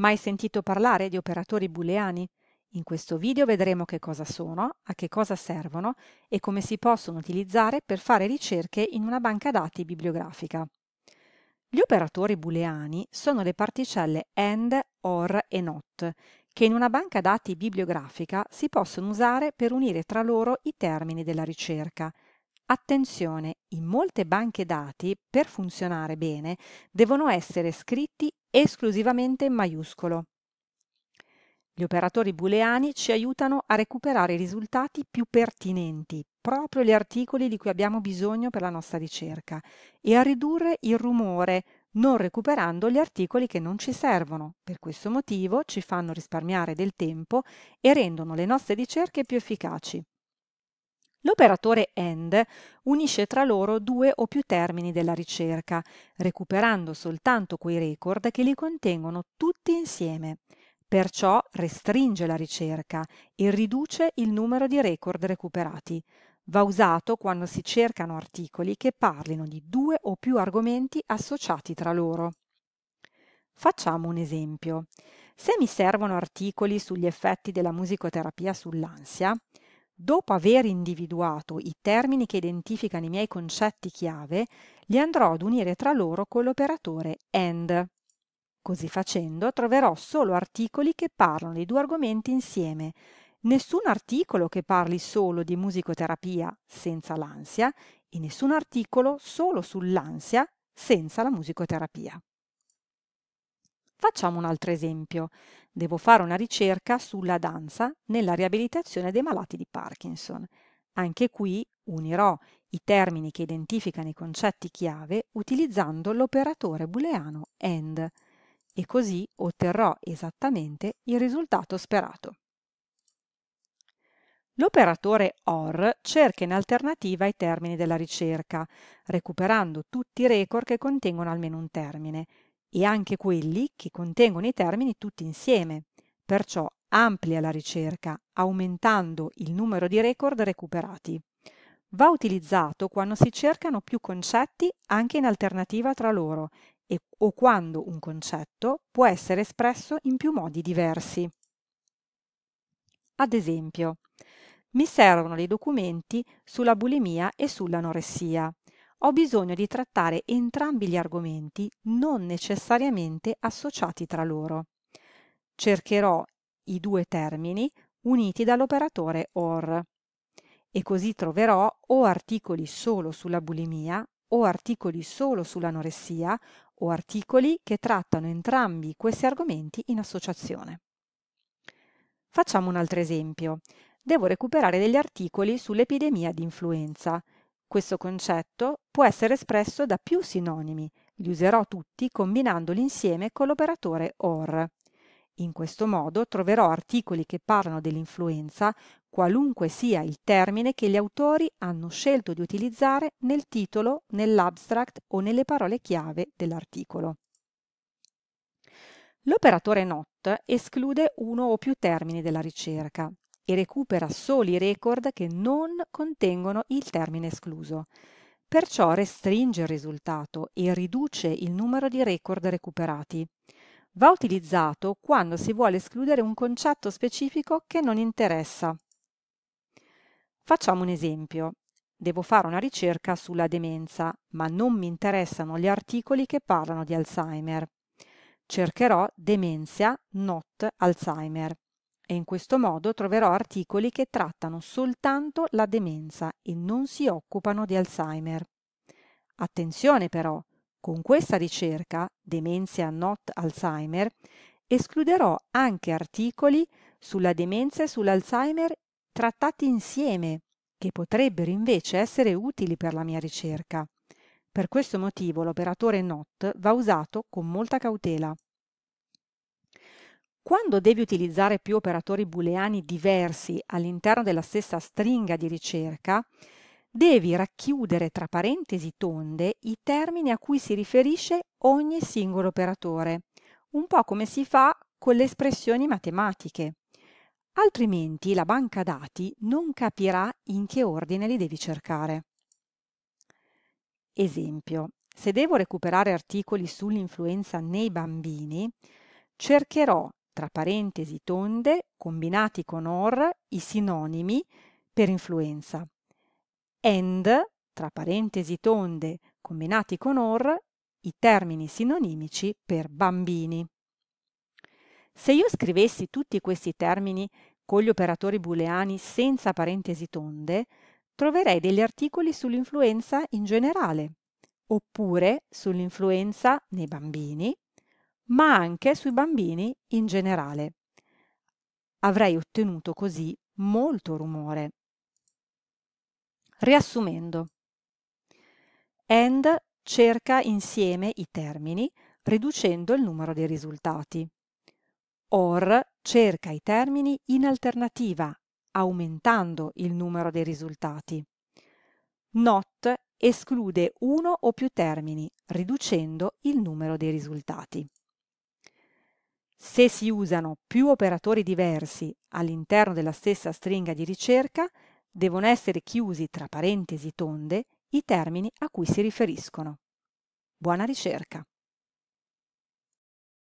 Mai sentito parlare di operatori booleani? In questo video vedremo che cosa sono, a che cosa servono e come si possono utilizzare per fare ricerche in una banca dati bibliografica. Gli operatori booleani sono le particelle AND, OR e NOT, che in una banca dati bibliografica si possono usare per unire tra loro i termini della ricerca. Attenzione, in molte banche dati, per funzionare bene, devono essere scritti esclusivamente in maiuscolo. Gli operatori booleani ci aiutano a recuperare i risultati più pertinenti, proprio gli articoli di cui abbiamo bisogno per la nostra ricerca, e a ridurre il rumore, non recuperando gli articoli che non ci servono. Per questo motivo ci fanno risparmiare del tempo e rendono le nostre ricerche più efficaci. L'operatore AND unisce tra loro due o più termini della ricerca, recuperando soltanto quei record che li contengono tutti insieme. Perciò restringe la ricerca e riduce il numero di record recuperati. Va usato quando si cercano articoli che parlino di due o più argomenti associati tra loro. Facciamo un esempio. Se mi servono articoli sugli effetti della musicoterapia sull'ansia, dopo aver individuato i termini che identificano i miei concetti chiave, li andrò ad unire tra loro con l'operatore AND. Così facendo troverò solo articoli che parlano dei due argomenti insieme, nessun articolo che parli solo di musicoterapia senza l'ansia e nessun articolo solo sull'ansia senza la musicoterapia. Facciamo un altro esempio. Devo fare una ricerca sulla danza nella riabilitazione dei malati di Parkinson. Anche qui unirò i termini che identificano i concetti chiave utilizzando l'operatore booleano AND e così otterrò esattamente il risultato sperato. L'operatore OR cerca in alternativa i termini della ricerca, recuperando tutti i record che contengono almeno un termine e anche quelli che contengono i termini tutti insieme. Perciò amplia la ricerca aumentando il numero di record recuperati. Va utilizzato quando si cercano più concetti anche in alternativa tra loro e, o quando un concetto può essere espresso in più modi diversi. Ad esempio, mi servono dei documenti sulla bulimia e sull'anoressia ho bisogno di trattare entrambi gli argomenti non necessariamente associati tra loro. Cercherò i due termini uniti dall'operatore OR e così troverò o articoli solo sulla bulimia o articoli solo sull'anoressia o articoli che trattano entrambi questi argomenti in associazione. Facciamo un altro esempio. Devo recuperare degli articoli sull'epidemia di influenza questo concetto può essere espresso da più sinonimi, li userò tutti combinandoli insieme con l'operatore OR. In questo modo troverò articoli che parlano dell'influenza, qualunque sia il termine che gli autori hanno scelto di utilizzare nel titolo, nell'abstract o nelle parole chiave dell'articolo. L'operatore NOT esclude uno o più termini della ricerca e recupera soli record che non contengono il termine escluso. Perciò restringe il risultato e riduce il numero di record recuperati. Va utilizzato quando si vuole escludere un concetto specifico che non interessa. Facciamo un esempio. Devo fare una ricerca sulla demenza, ma non mi interessano gli articoli che parlano di Alzheimer. Cercherò demenza, not Alzheimer e in questo modo troverò articoli che trattano soltanto la demenza e non si occupano di Alzheimer. Attenzione però, con questa ricerca, Demenzia Not Alzheimer, escluderò anche articoli sulla demenza e sull'Alzheimer trattati insieme, che potrebbero invece essere utili per la mia ricerca. Per questo motivo l'operatore NOT va usato con molta cautela. Quando devi utilizzare più operatori booleani diversi all'interno della stessa stringa di ricerca, devi racchiudere tra parentesi tonde i termini a cui si riferisce ogni singolo operatore, un po' come si fa con le espressioni matematiche. Altrimenti la banca dati non capirà in che ordine li devi cercare. Esempio, se devo recuperare articoli sull'influenza nei bambini, cercherò tra parentesi tonde, combinati con or, i sinonimi per influenza. And, tra parentesi tonde, combinati con or, i termini sinonimici per bambini. Se io scrivessi tutti questi termini con gli operatori booleani senza parentesi tonde, troverei degli articoli sull'influenza in generale, oppure sull'influenza nei bambini ma anche sui bambini in generale. Avrei ottenuto così molto rumore. Riassumendo, AND cerca insieme i termini riducendo il numero dei risultati. OR cerca i termini in alternativa aumentando il numero dei risultati. NOT esclude uno o più termini riducendo il numero dei risultati. Se si usano più operatori diversi all'interno della stessa stringa di ricerca, devono essere chiusi tra parentesi tonde i termini a cui si riferiscono. Buona ricerca!